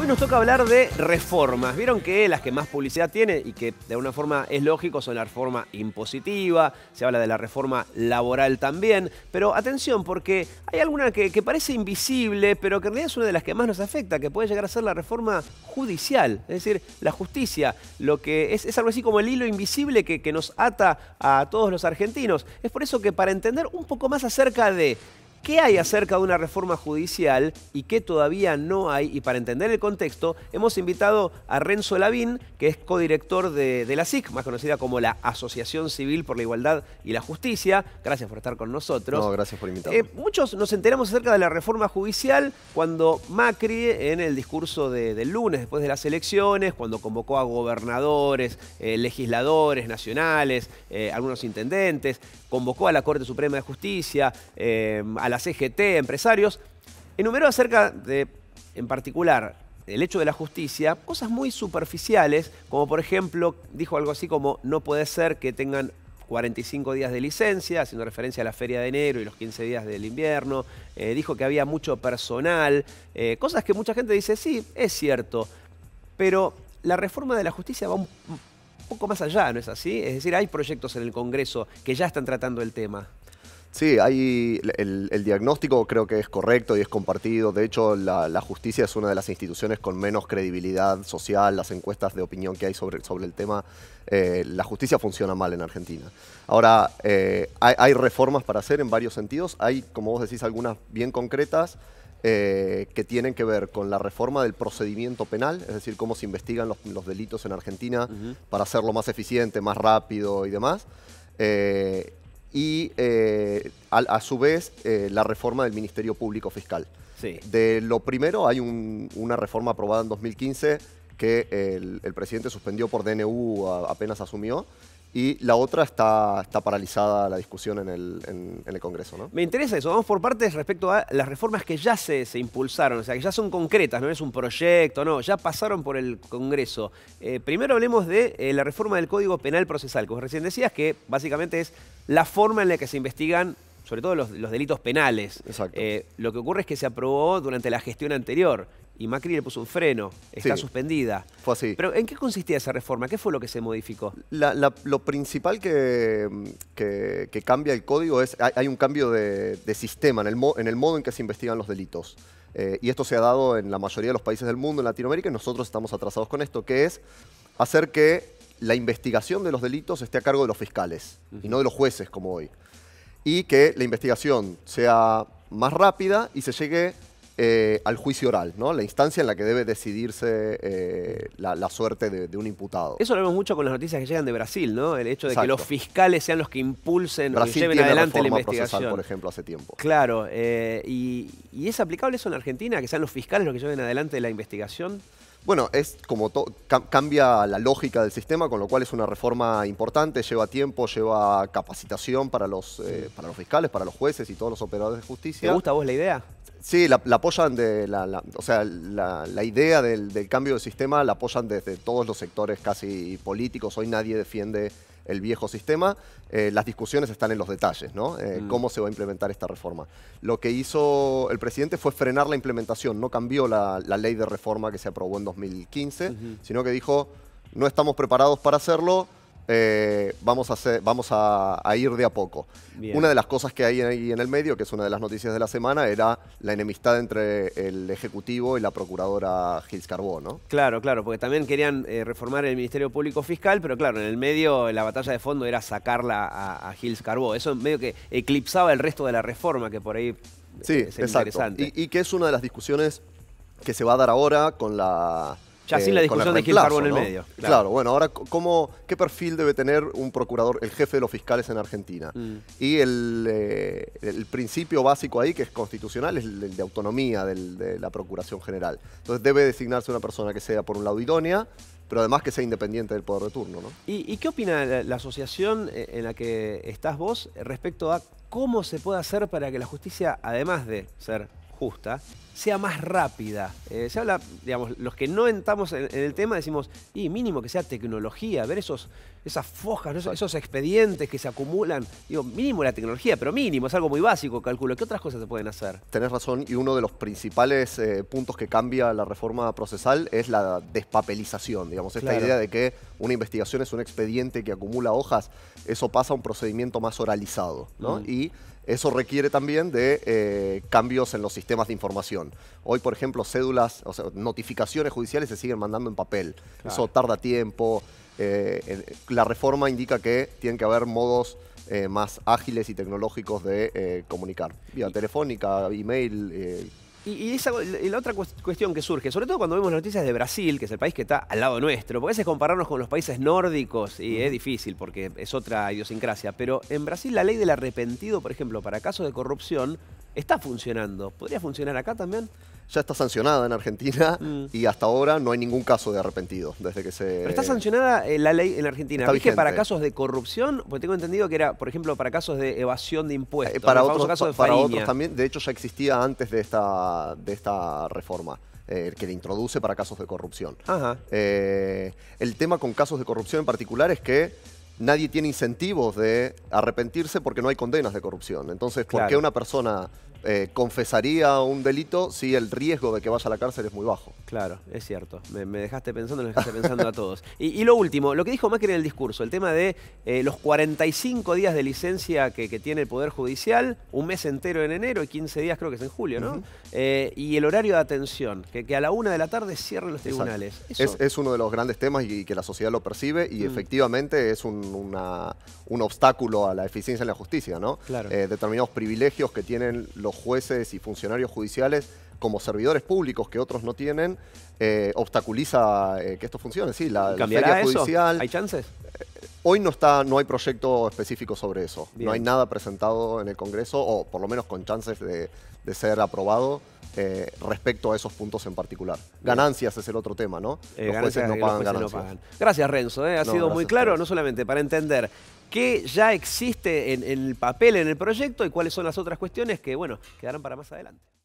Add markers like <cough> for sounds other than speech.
Hoy nos toca hablar de reformas. Vieron que las que más publicidad tiene y que de alguna forma es lógico son la reforma impositiva, se habla de la reforma laboral también, pero atención porque hay alguna que, parece invisible, pero que en realidad es una de las que más nos afecta, que puede llegar a ser la reforma judicial, es decir, la justicia, lo que es, algo así como el hilo invisible que nos ata a todos los argentinos. Es por eso que para entender un poco más acerca de qué hay acerca de una reforma judicial y qué todavía no hay. Y para entender el contexto, hemos invitado a Renzo Lavín, que es codirector de, de la SIC, más conocida como la Asociación Civil por la Igualdad y la Justicia. Gracias por estar con nosotros. No, gracias por invitarme. Eh, muchos nos enteramos acerca de la reforma judicial cuando Macri, en el discurso del lunes, después de las elecciones, cuando convocó a gobernadores, eh, legisladores nacionales, eh, algunos intendentes, convocó a la Corte Suprema de Justicia, a a la CGT, empresarios, enumeró acerca de, en particular, el hecho de la justicia, cosas muy superficiales, como por ejemplo, dijo algo así como, no puede ser que tengan 45 días de licencia, haciendo referencia a la feria de enero y los 15 días del invierno. Eh, dijo que había mucho personal, eh, cosas que mucha gente dice, sí, es cierto, pero la reforma de la justicia va un poco más allá, ¿no es así? Es decir, hay proyectos en el Congreso que ya están tratando el tema. Sí, hay, el, diagnóstico creo que es correcto y es compartido. De hecho, la, justicia es una de las instituciones con menos credibilidad social. Las encuestas de opinión que hay sobre, sobre el tema, eh, la justicia funciona mal en Argentina. Ahora, eh, hay, reformas para hacer en varios sentidos. Hay, como vos decís, algunas bien concretas eh, que tienen que ver con la reforma del procedimiento penal, es decir, cómo se investigan los, delitos en Argentina para hacerlo más eficiente, más rápido y demás y eh, a, su vez eh, la reforma del Ministerio Público Fiscal. De lo primero hay una reforma aprobada en 2015 que el, presidente suspendió por DNU apenas asumió, y la otra está, está paralizada la discusión en el, Congreso. ¿no? Me interesa eso. Vamos por partes respecto a las reformas que ya se, impulsaron, o sea, que ya son concretas, no es un proyecto, no, ya pasaron por el Congreso. Eh, primero hablemos de eh, la reforma del Código Penal Procesal, que recién decías que básicamente es la forma en la que se investigan sobre todo los, delitos penales. Exacto. Eh, lo que ocurre es que se aprobó durante la gestión anterior y Macri le puso un freno, está suspendida. Fue así. Pero ¿en qué consistía esa reforma? ¿Qué fue lo que se modificó? lo principal que, cambia el código es, hay, un cambio de, sistema en el, en el, modo en que se investigan los delitos. Eh, y esto se ha dado en la mayoría de los países del mundo, en Latinoamérica, y nosotros estamos atrasados con esto, que es hacer que la investigación de los delitos esté a cargo de los fiscales y no de los jueces como hoy. Y que la investigación sea más rápida y se llegue eh, al juicio oral, ¿no? La instancia en la que debe decidirse eh, la, suerte de, un imputado. Eso lo vemos mucho con las noticias que llegan de Brasil, ¿no? El hecho de que los fiscales sean los que impulsen lleven adelante la investigación. por ejemplo, hace tiempo. Claro, eh, y, es aplicable eso en Argentina, que sean los fiscales los que lleven adelante la investigación. Bueno, es como cambia la lógica del sistema, con lo cual es una reforma importante, lleva tiempo, lleva capacitación para los, para los fiscales, para los jueces y todos los operadores de justicia. ¿Te gusta a vos la idea? Sí, la, apoyan de la, o sea, la, idea del, cambio de sistema la apoyan desde todos los sectores casi políticos. Hoy nadie defiende el viejo sistema. Eh, las discusiones están en los detalles, ¿no? Eh, mm. Cómo se va a implementar esta reforma. Lo que hizo el presidente fue frenar la implementación. No cambió la, ley de reforma que se aprobó en 2015, sino que dijo no estamos preparados para hacerlo eh, vamos, a, vamos a, ir de a poco. Una de las cosas que hay ahí en el medio, que es una de las noticias de la semana, era la enemistad entre el Ejecutivo y la Procuradora Gils Carbó, ¿no? Claro, claro, porque también querían eh, reformar el Ministerio Público Fiscal, pero claro, en el medio la batalla de fondo era sacarla a, a Gils Carbó. Eso medio que eclipsaba el resto de la reforma, que por ahí sí, eh, es interesante. y que es una de las discusiones que se va a dar ahora con la ya sin la eh, discusión de quién árbol en el medio. Claro. bueno, ahora, ¿cómo, ¿qué perfil debe tener un procurador, el jefe de los fiscales en Argentina? Mm. Y eh, el, principio básico ahí, que es constitucional, es el, de autonomía de la Procuración General. Entonces debe designarse una persona que sea, por un lado, idónea, pero además que sea independiente del poder de turno. ¿Y, qué opina la, asociación eh, en la que estás vos respecto a cómo se puede hacer para que la justicia, además de ser justa, sea más rápida. Eh, se habla, digamos, los que no entramos en, el tema decimos, y mínimo que sea tecnología, ver esos, esas fojas, esos, expedientes que se acumulan. Digo, mínimo la tecnología, pero mínimo, es algo muy básico, calculo. ¿Qué otras cosas se pueden hacer? Tenés razón, y uno de los principales eh, puntos que cambia la reforma procesal es la despapelización, digamos, esta idea de que una investigación es un expediente que acumula hojas, eso pasa a un procedimiento más oralizado, ¿no? Mm. Eso requiere también de eh, cambios en los sistemas de información. Hoy, por ejemplo, cédulas, o sea, notificaciones judiciales se siguen mandando en papel. Eso tarda tiempo. Eh, la reforma indica que tienen que haber modos eh, más ágiles y tecnológicos de comunicar, vía telefónica, email y, la otra cuestión que surge, sobre todo cuando vemos noticias de Brasil, que es el país que está al lado nuestro, porque a veces compararnos con los países nórdicos y es difícil porque es otra idiosincrasia, pero en Brasil la ley del arrepentido, por ejemplo, para casos de corrupción, está funcionando. ¿Podría funcionar acá también? Ya está sancionada en Argentina <laughs> mm. y hasta ahora no hay ningún caso de arrepentido desde que se. Pero está sancionada eh, la ley en Argentina. Está para casos de corrupción, porque tengo entendido que era, por ejemplo, para casos de evasión de impuestos. Eh, para otros, casos para otros también. De hecho, ya existía antes de esta, de esta reforma. el eh, que le introduce para casos de corrupción. Ajá. el tema con casos de corrupción en particular es que nadie tiene incentivos de arrepentirse porque no hay condenas de corrupción. Entonces, ¿por qué una persona eh, confesaría un delito si el riesgo de que vaya a la cárcel es muy bajo? Claro, es cierto. Me, dejaste pensando, me dejaste pensando a todos. Y, lo último, lo que dijo Macri en el discurso, el tema de eh, los 45 días de licencia que, tiene el Poder Judicial, un mes entero en enero y 15 días creo que es en julio, ¿no? Eh, y el horario de atención, que, a la una de la tarde cierren los tribunales. Es, uno de los grandes temas y, que la sociedad lo percibe y mm. efectivamente es un un obstáculo a la eficiencia en la justicia, ¿no? Eh, determinados privilegios que tienen los jueces y funcionarios judiciales como servidores públicos que otros no tienen, eh, obstaculiza eh, que esto funcione. Sí, la, ¿Cambiará eso? ¿Hay chances? Hoy no está, no hay proyecto específico sobre eso. No hay nada presentado en el Congreso, o por lo menos con chances de ser aprobado. Eh, respecto a esos puntos en particular. Ganancias es el otro tema, ¿no? Eh, los jueces no pagan ganancias. Gracias, Renzo. Eh. Ha sido muy claro, no solamente para entender qué ya existe en, en el papel, en el proyecto, y cuáles son las otras cuestiones que, bueno, quedarán para más adelante.